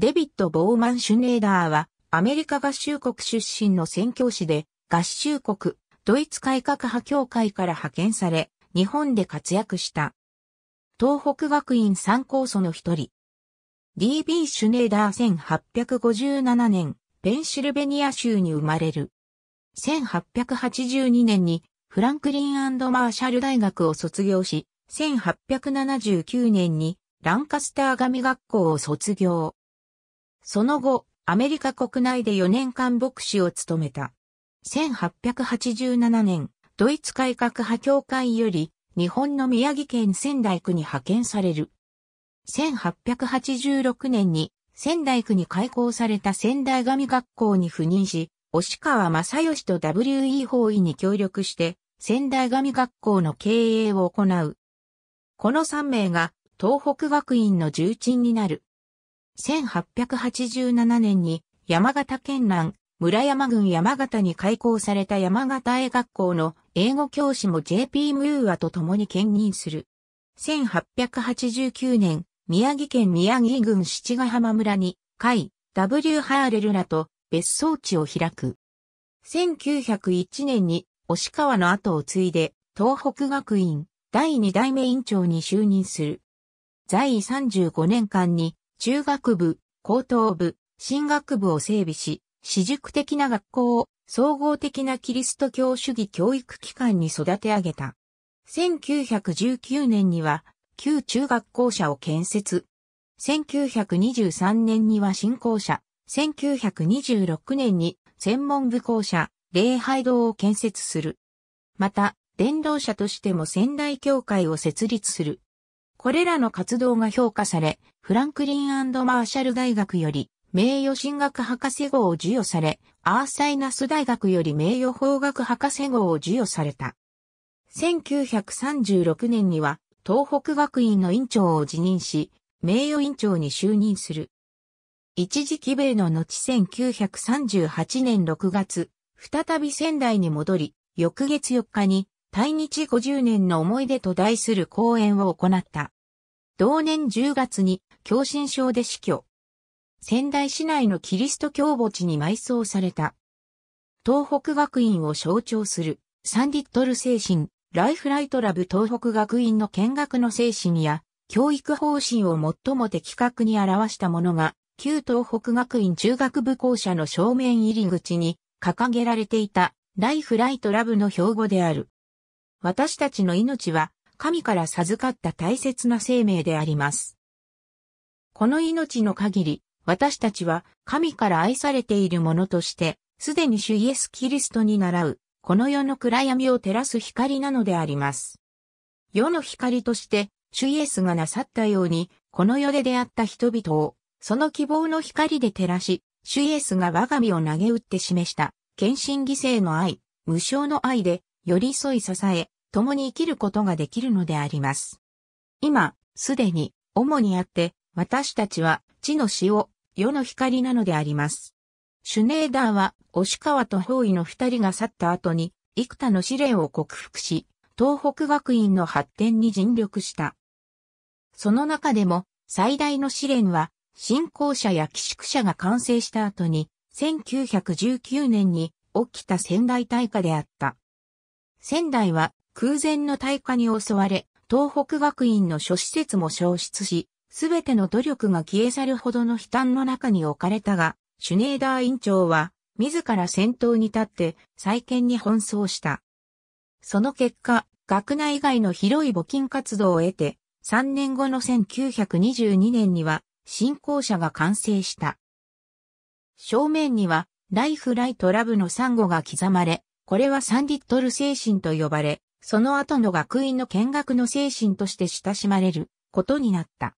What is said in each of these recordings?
デビッド・ボーマン・シュネーダーは、アメリカ合衆国出身の宣教師で、合衆国、ドイツ改革派協会から派遣され、日本で活躍した。東北学院参考祖の一人。D.B. シュネーダー1857年、ペンシルベニア州に生まれる。1882年にフランクリンマーシャル大学を卒業し、1879年にランカスター神学校を卒業。その後、アメリカ国内で4年間牧師を務めた。1887年、ドイツ改革派協会より、日本の宮城県仙台区に派遣される。1886年に仙台区に開校された仙台神学校に赴任し、押川正義と W.E. 法医に協力して、仙台神学校の経営を行う。この3名が東北学院の重鎮になる。1887年に山形県南、村山郡山形に開校された山形英学校の英語教師も JP ムーアと共に兼任する。1889年、宮城県宮城郡七ヶ浜村に、海、W ハーレルらと別荘地を開く。1901年に、押川の後を継いで、東北学院、第二代目院長に就任する。在位35年間に、中学部、高等部、進学部を整備し、私塾的な学校を総合的なキリスト教主義教育機関に育て上げた。1919年には、旧中学校舎を建設。1923年には新校舎、1926年に専門部校舎、礼拝堂を建設する。また、伝道者としても仙台教会を設立する。これらの活動が評価され、フランクリンマーシャル大学より名誉進学博士号を授与され、アーサイナス大学より名誉法学博士号を授与された。1936年には東北学院の院長を辞任し、名誉院長に就任する。一時期米の後1938年6月、再び仙台に戻り、翌月4日に対日50年の思い出と題する講演を行った。同年10月に共心症で死去。仙台市内のキリスト教墓地に埋葬された。東北学院を象徴するサンディットル精神、ライフライトラブ東北学院の見学の精神や教育方針を最も的確に表したものが旧東北学院中学部校舎の正面入り口に掲げられていたライフライトラブの標語である。私たちの命は神から授かった大切な生命であります。この命の限り、私たちは神から愛されているものとして、すでに主イエス・キリストに倣う、この世の暗闇を照らす光なのであります。世の光として、主イエスがなさったように、この世で出会った人々を、その希望の光で照らし、主イエスが我が身を投げ打って示した、献身犠牲の愛、無償の愛で、寄り添い支え、共に生きることができるのであります。今、すでに、主にあって、私たちは、地の塩、世の光なのであります。シュネーダーは、押川と包囲の二人が去った後に、幾多の試練を克服し、東北学院の発展に尽力した。その中でも、最大の試練は、信仰者や寄宿者が完成した後に、1919年に起きた仙台大火であった。仙台は空前の大火に襲われ、東北学院の諸施設も消失し、すべての努力が消え去るほどの悲嘆の中に置かれたが、シュネーダー院長は、自ら先頭に立って再建に奔走した。その結果、学内外の広い募金活動を得て、3年後の1922年には、新校舎が完成した。正面には、ライフライトラブのサンゴが刻まれ、これはサンディットル精神と呼ばれ、その後の学院の見学の精神として親しまれることになった。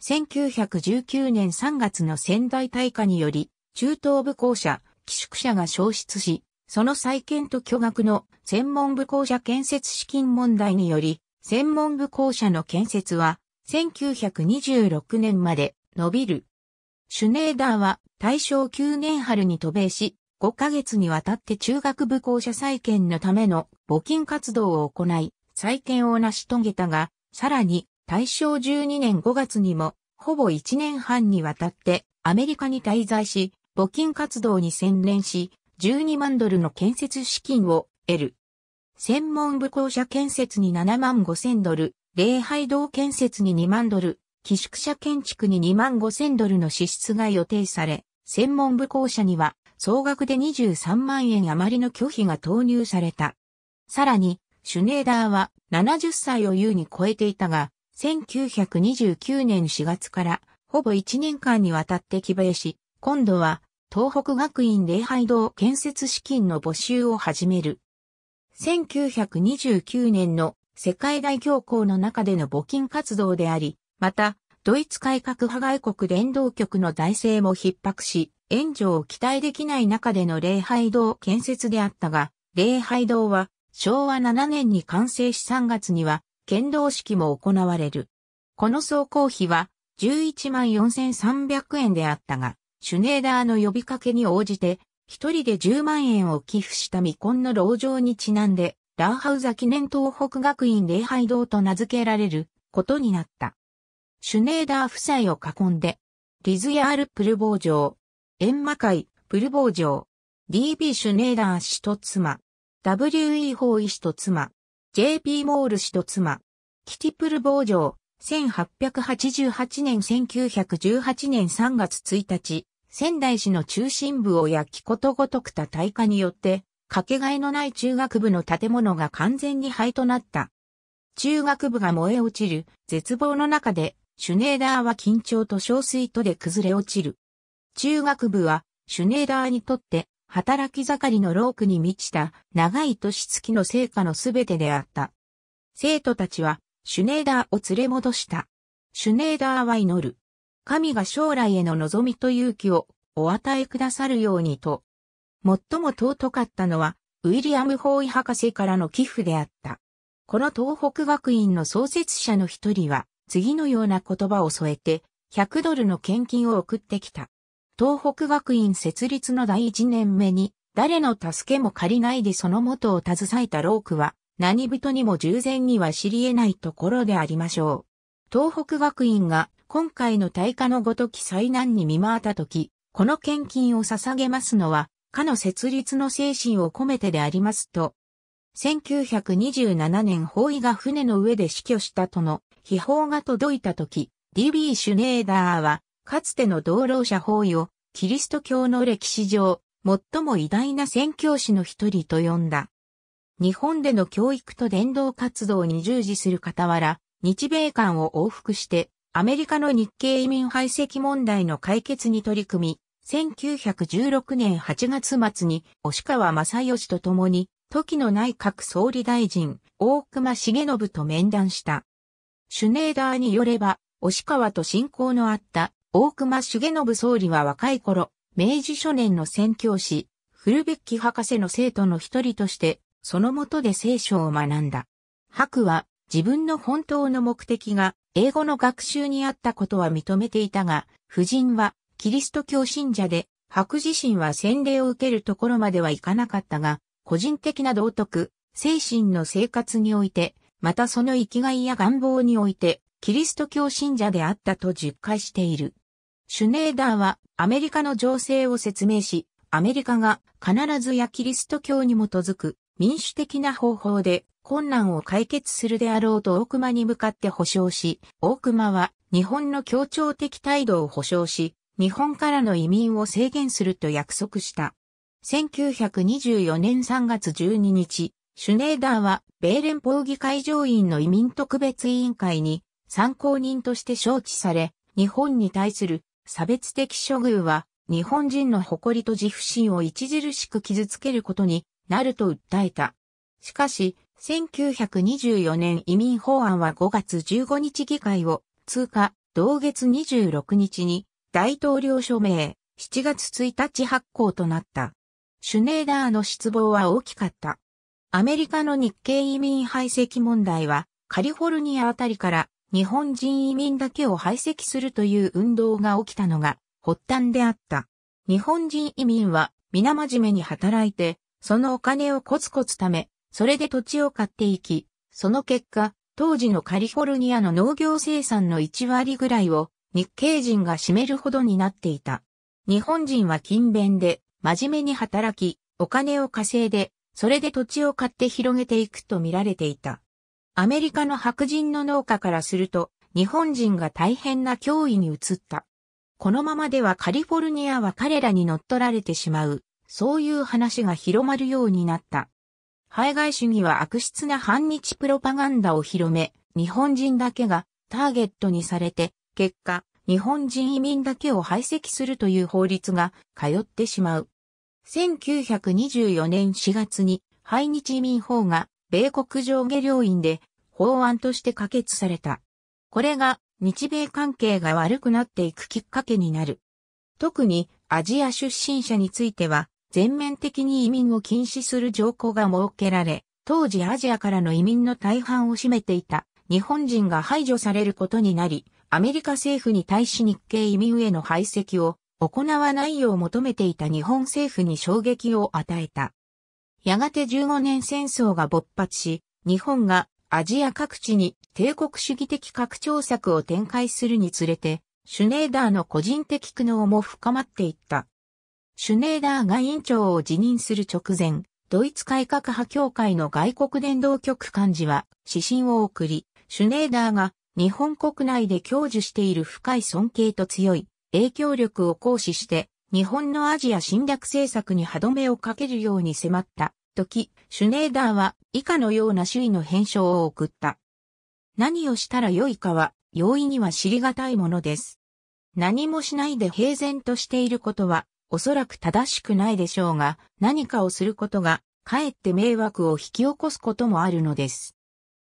1919年3月の仙台大火により、中東部校舎、寄宿舎が消失し、その再建と巨額の専門部校舎建設資金問題により、専門部校舎の建設は1926年まで伸びる。シュネーダーは大正9年春に渡米し、5ヶ月にわたって中学部校舎再建のための募金活動を行い、再建を成し遂げたが、さらに大正12年5月にも、ほぼ1年半にわたってアメリカに滞在し、募金活動に専念し、12万ドルの建設資金を得る。専門部校舎建設に7万5千ドル、礼拝堂建設に2万ドル、寄宿舎建築に2万5千ドルの支出が予定され、専門部校舎には総額で23万円余りの拒否が投入された。さらに、シュネーダーは70歳を優に超えていたが、1929年4月からほぼ1年間にわたって帰米し、今度は東北学院礼拝堂建設資金の募集を始める。1929年の世界大恐慌の中での募金活動であり、また、ドイツ改革派外国連動局の財政も逼迫し、援助を期待できない中での礼拝堂建設であったが、礼拝堂は昭和7年に完成し3月には剣道式も行われる。この総工費は11万4300円であったが、シュネーダーの呼びかけに応じて、一人で10万円を寄付した未婚の老城にちなんで、ラーハウザ記念東北学院礼拝堂と名付けられることになった。シュネーダー夫妻を囲んで、リズヤールプルボー城、エンマ会、プルボー城、D.B. シュネーダー氏と妻、W.E. ホーイ氏と妻、J.P. モール氏と妻、キティプルボー城、1888年1918年3月1日、仙台市の中心部を焼きことごとくた大火によって、かけがえのない中学部の建物が完全に灰となった。中学部が燃え落ちる絶望の中で、シュネーダーは緊張と小水とで崩れ落ちる。中学部は、シュネーダーにとって、働き盛りのロークに満ちた長い年月の成果のすべてであった。生徒たちは、シュネーダーを連れ戻した。シュネーダーは祈る。神が将来への望みと勇気をお与えくださるようにと。最も尊かったのは、ウィリアム・ホーイ博士からの寄付であった。この東北学院の創設者の一人は、次のような言葉を添えて、100ドルの献金を送ってきた。東北学院設立の第一年目に、誰の助けも借りないでその元を携えたロークは、何人にも従前には知り得ないところでありましょう。東北学院が今回の大火のごとき災難に見舞ったとき、この献金を捧げますのは、かの設立の精神を込めてでありますと、1927年法医が船の上で死去したとの秘宝が届いたとき、DB シュネーダーはかつての道路者囲をキリスト教の歴史上、最も偉大な宣教師の一人と呼んだ。日本での教育と伝道活動に従事する傍ら、日米間を往復して、アメリカの日系移民排斥問題の解決に取り組み、1916年8月末に、押川正義と共に、時の内閣総理大臣、大隈重信と面談した。シュネーダーによれば、押川と親交のあった大隈重信総理は若い頃、明治初年の宣教師、古べッキ博士の生徒の一人として、その下で聖書を学んだ。博は、自分の本当の目的が、英語の学習にあったことは認めていたが、夫人は、キリスト教信者で、博自身は洗礼を受けるところまではいかなかったが、個人的な道徳、精神の生活において、またその生きがいや願望において、キリスト教信者であったと実戒している。シュネーダーはアメリカの情勢を説明し、アメリカが必ずやキリスト教に基づく民主的な方法で困難を解決するであろうと大熊に向かって保証し、大熊は日本の協調的態度を保証し、日本からの移民を制限すると約束した。1924年3月12日、シュネーダーは米連邦議会上院の移民特別委員会に参考人として招致され、日本に対する差別的処遇は日本人の誇りと自負心を著しく傷つけることになると訴えた。しかし、1924年移民法案は5月15日議会を通過、同月26日に大統領署名、7月1日発行となった。シュネーダーの失望は大きかった。アメリカの日系移民排斥問題はカリフォルニアあたりから日本人移民だけを排斥するという運動が起きたのが発端であった。日本人移民は皆真面目に働いて、そのお金をコツコツ貯め、それで土地を買っていき、その結果、当時のカリフォルニアの農業生産の1割ぐらいを日系人が占めるほどになっていた。日本人は勤勉で、真面目に働き、お金を稼いで、それで土地を買って広げていくと見られていた。アメリカの白人の農家からすると、日本人が大変な脅威に移った。このままではカリフォルニアは彼らに乗っ取られてしまう、そういう話が広まるようになった。排外主義は悪質な反日プロパガンダを広め、日本人だけがターゲットにされて、結果、日本人移民だけを排斥するという法律が通ってしまう。1924年4月に、排日移民法が米国上下両院で法案として可決された。これが日米関係が悪くなっていくきっかけになる。特にアジア出身者については全面的に移民を禁止する条項が設けられ、当時アジアからの移民の大半を占めていた日本人が排除されることになり、アメリカ政府に対し日系移民への排斥を行わないよう求めていた日本政府に衝撃を与えた。やがて15年戦争が勃発し、日本がアジア各地に帝国主義的拡張策を展開するにつれて、シュネーダーの個人的苦悩も深まっていった。シュネーダーが委員長を辞任する直前、ドイツ改革派協会の外国伝道局幹事は指針を送り、シュネーダーが日本国内で享受している深い尊敬と強い影響力を行使して日本のアジア侵略政策に歯止めをかけるように迫った時、シュネーダーは以下のような種類の返償を送った。何をしたらよいかは容易には知り難いものです。何もしないで平然としていることはおそらく正しくないでしょうが、何かをすることがかえって迷惑を引き起こすこともあるのです。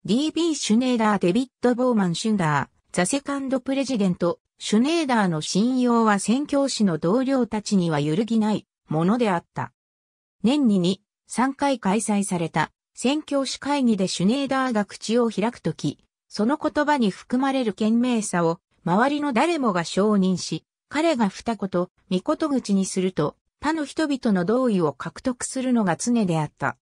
D.B. シュネーダー・デビッド・ボーマン・シュンダー、ザ・セカンド・プレジデント、シュネーダーの信用は宣教師の同僚たちには揺るぎないものであった。年に2、3回開催された宣教師会議でシュネーダーが口を開くとき、その言葉に含まれる賢明さを周りの誰もが承認し、彼が二言、御言口にすると、他の人々の同意を獲得するのが常であった。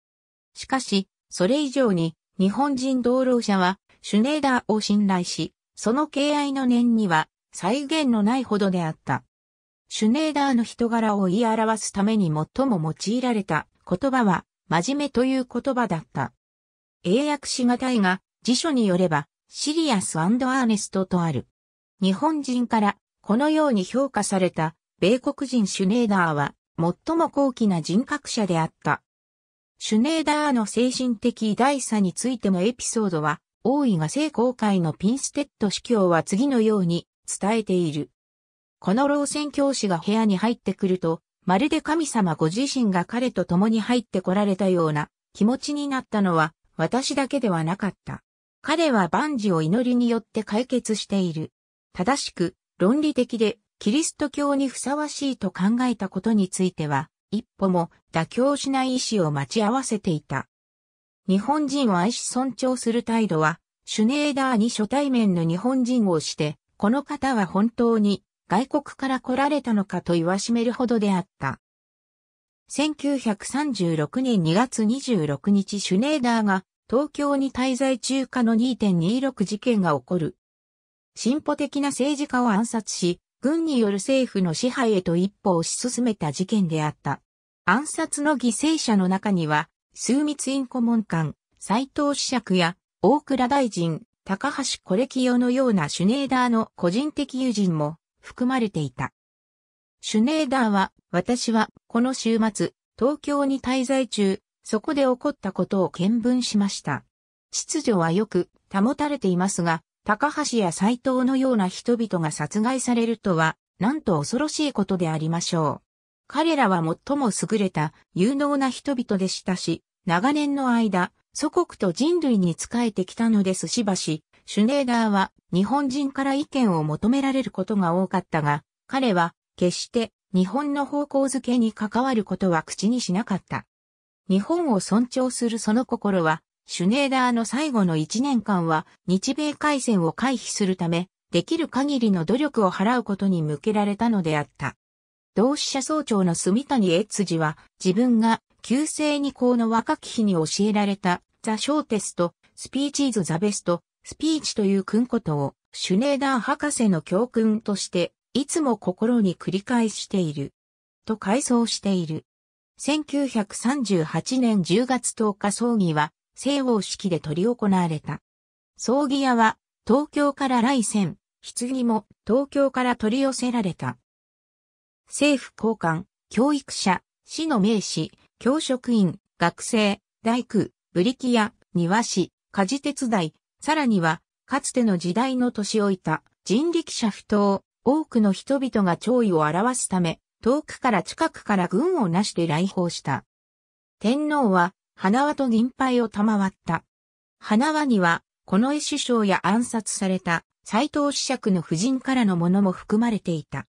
しかし、それ以上に、日本人同労者は、シュネーダーを信頼し、その敬愛の念には、再現のないほどであった。シュネーダーの人柄を言い表すために最も用いられた言葉は、真面目という言葉だった。英訳しがたいが、辞書によれば、シリアスアーネストとある。日本人からこのように評価された米国人シュネーダーは最も高貴な人格者であった。シュネーダーの精神的偉大さについてのエピソードは、王位が聖公会のピンステッド司教は次のように伝えている。この老戦教師が部屋に入ってくると、まるで神様ご自身が彼と共に入ってこられたような気持ちになったのは私だけではなかった。彼は万事を祈りによって解決している。正しく、論理的で、キリスト教にふさわしいと考えたことについては、一歩も妥協しない意思を待ち合わせていた。日本人を愛し尊重する態度は、シュネーダーに初対面の日本人をして、この方は本当に外国から来られたのかと言わしめるほどであった。1936年2月26日シュネーダーが東京に滞在中下の2.26事件が起こる。進歩的な政治家を暗殺し、軍による政府の支配へと一歩を推し進めた事件であった。暗殺の犠牲者の中には、枢密院顧問官、斎藤子爵や大倉大臣、高橋コレキのようなシュネーダーの個人的友人も含まれていた。シュネーダーは、私はこの週末、東京に滞在中、そこで起こったことを見聞しました。秩序はよく保たれていますが、高橋や斎藤のような人々が殺害されるとは、なんと恐ろしいことでありましょう。彼らは最も優れた有能な人々でしたし、長年の間、祖国と人類に仕えてきたのですしばし、シュネーダーは日本人から意見を求められることが多かったが、彼は決して日本の方向づけに関わることは口にしなかった。日本を尊重するその心は、シュネーダーの最後の1年間は日米海戦を回避するため、できる限りの努力を払うことに向けられたのであった。同志社総長の住谷悦次は自分が旧姓二校の若き日に教えられたザ・ショーテスト、スピーチーズ・ザ・ベスト、スピーチという訓ことを、シュネーダー博士の教訓として、いつも心に繰り返している。と回想している。1938年10月10日葬儀は、西欧式で執り行われた。葬儀屋は、東京から来船、棺も東京から取り寄せられた。政府高官、教育者、市の名士、教職員、学生、大工、ブリキや庭師、家事手伝い、さらには、かつての時代の年老いた人力車不当、多くの人々が弔意を表すため、遠くから近くから軍をなして来訪した。天皇は、花輪と銀杯を賜った。花輪には、この絵首相や暗殺された、斎藤子爵の夫人からのものも含まれていた。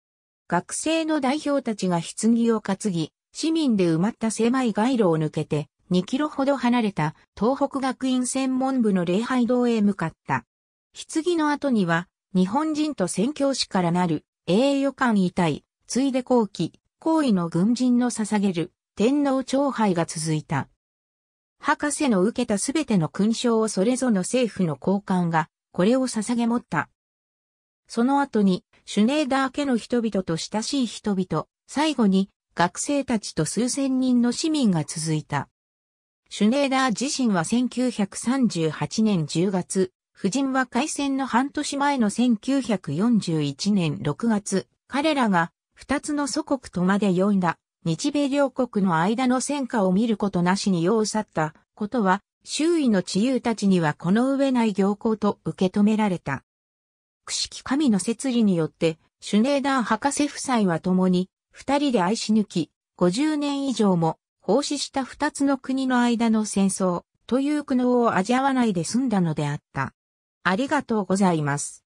学生の代表たちが棺を担ぎ、市民で埋まった狭い街路を抜けて、2キロほど離れた東北学院専門部の礼拝堂へ向かった。棺の後には、日本人と宣教師からなる栄誉官遺体、ついで後期、皇位の軍人の捧げる天皇朝拝が続いた。博士の受けたすべての勲章をそれぞれの政府の高官が、これを捧げ持った。その後に、シュネーダー家の人々と親しい人々、最後に、学生たちと数千人の市民が続いた。シュネーダー自身は1938年10月、夫人は開戦の半年前の1941年6月、彼らが二つの祖国とまで呼んだ日米両国の間の戦火を見ることなしに世を去ったことは周囲の治癒たちにはこの上ない行行と受け止められた。くしき神の摂理によってシュネーダー博士夫妻は共に二人で愛し抜き50年以上も奉仕した二つの国の間の戦争という苦悩を味わわないで済んだのであった。ありがとうございます。